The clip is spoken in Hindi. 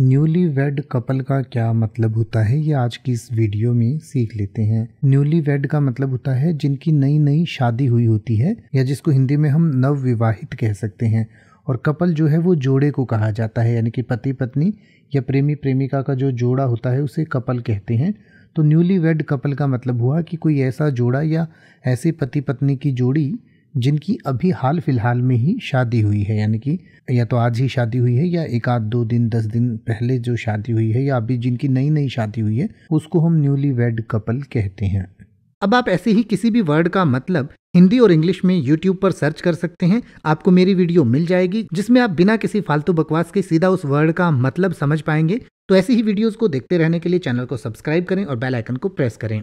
न्यूली वेड कपल का क्या मतलब होता है ये आज की इस वीडियो में सीख लेते हैं न्यूली वेड का मतलब होता है जिनकी नई नई शादी हुई होती है या जिसको हिंदी में हम नव विवाहित कह सकते हैं और कपल जो है वो जोड़े को कहा जाता है यानी कि पति पत्नी या प्रेमी प्रेमिका का जो जोड़ा होता है उसे कपल कहते हैं तो न्यूली वेड कपल का मतलब हुआ कि कोई ऐसा जोड़ा या ऐसे पति पत्नी की जोड़ी जिनकी अभी हाल फिलहाल में ही शादी हुई है यानी कि या तो आज ही शादी हुई है या एक आध दो दिन दस दिन पहले जो शादी हुई है या अभी जिनकी नई नई शादी हुई है उसको हम न्यूली वेड कपल कहते हैं अब आप ऐसे ही किसी भी वर्ड का मतलब हिंदी और इंग्लिश में यूट्यूब पर सर्च कर सकते हैं आपको मेरी वीडियो मिल जाएगी जिसमें आप बिना किसी फालतू बकवास के सीधा उस वर्ड का मतलब समझ पाएंगे तो ऐसी ही वीडियोस को देखते रहने के लिए चैनल को सब्सक्राइब करें और बेल आइकन को प्रेस करें